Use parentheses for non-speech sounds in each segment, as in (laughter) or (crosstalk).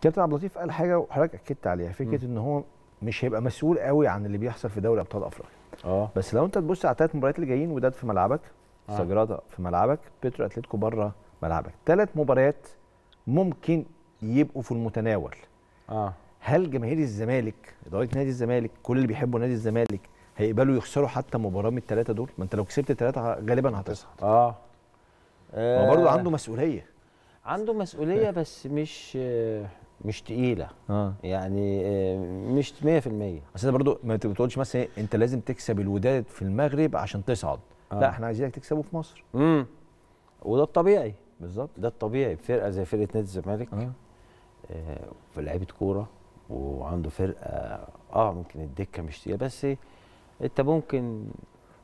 كابتن عبد اللطيف قال حاجه وحضرتك اكدت عليها فكره ان هو مش هيبقى مسؤول قوي عن اللي بيحصل في دوري ابطال افريقيا اه بس لو انت تبص على الثلاث مباريات اللي جايين وداد في ملعبك آه. سجرادا في ملعبك بيترو اتلتيكو بره ملعبك ثلاث مباريات ممكن يبقوا في المتناول اه هل جماهير الزمالك اداره نادي الزمالك كل اللي بيحبوا نادي الزمالك هيقبلوا يخسروا حتى مباراه من الثلاثه دول ما انت لو كسبت الثلاثه غالبا هتصعد اه هو برضه عنده مسؤوليه عنده مسؤوليه آه. بس مش آه مش تقيله آه. يعني آه، مش 100% اصل انت برضو ما تقولش مثلا إيه، انت لازم تكسب الوداد في المغرب عشان تصعد آه. لا احنا عايزينك تكسبه في مصر امم وده الطبيعي بالظبط ده الطبيعي فرقه زي فرقه نادي الزمالك آه. آه في لعيبه كوره وعنده فرقه اه ممكن الدكه مش تقيله بس انت ممكن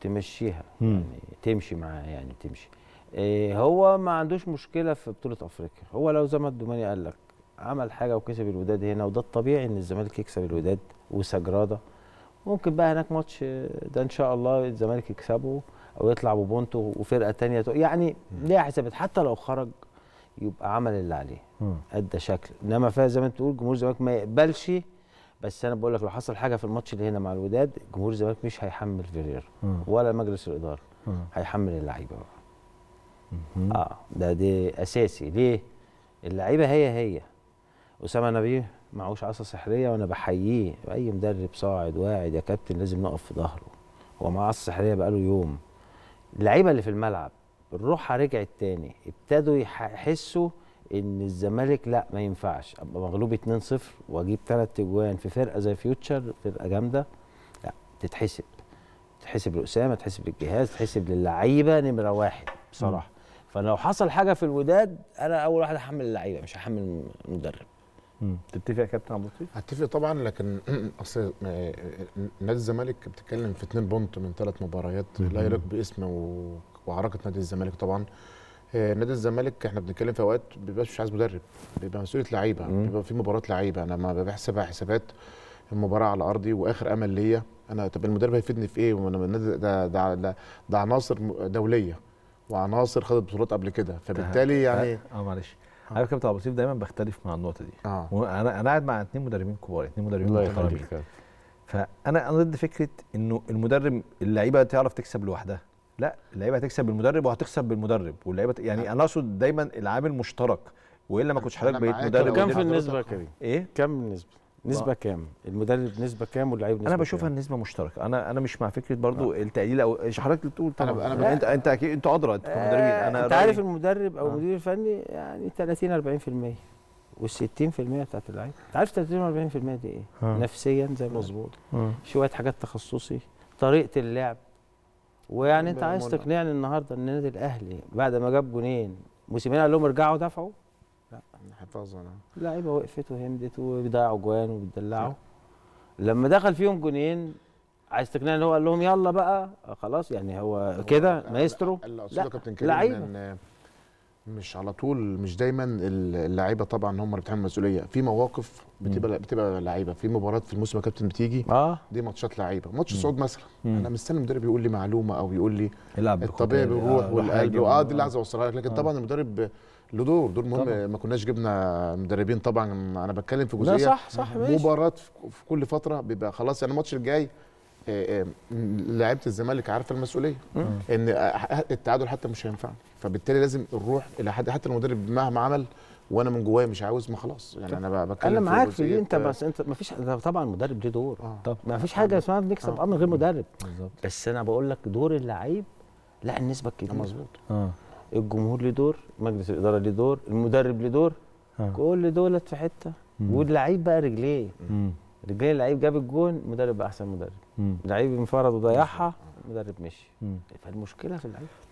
تمشيها مم. يعني تمشي معاه يعني تمشي آه هو ما عندوش مشكله في بطوله افريقيا هو لو زي ما الدوماني قال لك عمل حاجه وكسب الوداد هنا وده الطبيعي ان الزمالك يكسب الوداد وسجراده ممكن بقى هناك ماتش ده ان شاء الله الزمالك يكسبه او يطلع ببونتو وفرقه ثانيه يعني ليها حسابات حتى لو خرج يبقى عمل اللي عليه ادى شكل انما فيها زي ما انت بتقول جمهور الزمالك ما يقبلش بس انا بقول لك لو حصل حاجه في الماتش اللي هنا مع الوداد جمهور الزمالك مش هيحمل فيريرا ولا مجلس الاداره هيحمل اللعيبه بقى اه ده دي اساسي ليه اللعيبه هي هي اسامه نبيه معهوش عصا سحريه وانا بحييه اي مدرب صاعد واعد يا كابتن لازم نقف في ظهره هو معاه عصا سحريه بقاله يوم اللعيبه اللي في الملعب الروحه رجعت تاني ابتدوا يحسوا ان الزمالك لا ما ينفعش ابقى مغلوب 2-0 واجيب ثلاث اجوان في فرقه زي فيوتشر فرقه جامده لا تتحسب تتحسب لاسامه تتحسب للجهاز تتحسب للعيبه نمره واحد بصراحه فلو حصل حاجه في الوداد انا اول واحد هحمل اللعيبه مش هحمل المدرب تتفق يا كابتن عبد اللطيف؟ هتفق طبعا لكن (clears throat) اصل نادي الزمالك بتتكلم في اثنين بونت من ثلاث مباريات لا يليق باسم وعركه نادي الزمالك طبعا آه، نادي الزمالك احنا بنتكلم في اوقات بيبقى مش عايز مدرب بيبقى مسؤوليه لعيبه بيبقى في مباراه لعيبه انا ما بحسبها حسابات المباراه على ارضي واخر امل ليا انا طب المدرب هيفيدني في ايه وانا ده ده ده عناصر دوليه وعناصر خدت بطولات قبل كده فبالتالي يعني اه معلش عارف كابتن عبد لطيف دايما بختلف مع النقطه دي آه. وانا انا قاعد مع اثنين مدربين كبار اثنين مدربين محترمين فانا انا ضد فكره انه المدرب اللعيبه تعرف تكسب لوحدها لا اللعيبه هتكسب بالمدرب وهتكسب بالمدرب واللعيبه يعني آه. انا اقصد دايما العامل مشترك والا ما كنتش حضرتك بقيت مدرب كم في النسبه يا كريم؟ ايه؟ كم النسبه؟ نسبه كام المدرب نسبه كام واللعيب نسبه انا بشوفها النسبه مشتركه انا انا مش مع فكره برضو آه. التقليل او حضرتك اللي بتقول طبعا انا, أنا يعني انت انت اكيد انتوا ادرى انتوا آه، كمدربين انا انت عارف المدرب او آه. المدير الفني يعني 30 40% وال60% بتاعت اللعيبه انت عارف 30 40% دي ايه آه. نفسيا زي ما مظبوط آه. شويه حاجات تخصصي طريقه اللعب ويعني انت عايز تقنعني النهارده ان النادي الاهلي بعد ما جاب جونين موسيمين قال لهم ارجعوا دفعوا لا حفاظا آه. لعيبه وقفت وهمدت وبيضيعوا جوان وبتدلعوا لما دخل فيهم جونين عايز تقنعني ان هو قال لهم يلا بقى آه، خلاص يعني هو كده مايسترو لا لا كابتن كريم آه، مش على طول مش دايما اللعيبه طبعا هم اللي بيتحملوا المسؤوليه في مواقف بتبقى بتبقى لعيبه في مباراه في الموسم يا كابتن بتيجي اه دي ماتشات لعيبه ماتش صعود مثلا انا مستني المدرب يقول لي معلومه او يقول لي الطبيعي بالروح والقلب اه دي اللي عايز اوصلها لك لكن آه. طبعا المدرب له دور دور مهم ما كناش جبنا مدربين طبعا انا بتكلم في جزئيه لا صح صح مباراه في كل فتره بيبقى خلاص يعني الماتش الجاي آه، آه، لعيبه الزمالك عارفه المسؤوليه ان التعادل حتى مش هينفعنا فبالتالي لازم نروح الى حد حتى المدرب مهما عمل وانا من جوايا مش عاوز ما خلاص يعني انا بتكلم انا معاك في دي انت بس انت ما فيش طبعا مدرب ليه دور آه. طب ما فيش حاجه آه. اسمها بنكسب اه من غير مدرب بالظبط بس انا بقول لك دور اللعيب لا النسبه الكبيره مظبوط اه الجمهور ليه دور مجلس الاداره ليه دور المدرب ليه دور كل دولت في حته واللعيب بقى رجليه رجليه اللعيب جاب الجون مدرب احسن مدرب لعيب انفرد وضيعها مدرب مشي فالمشكله في اللعيب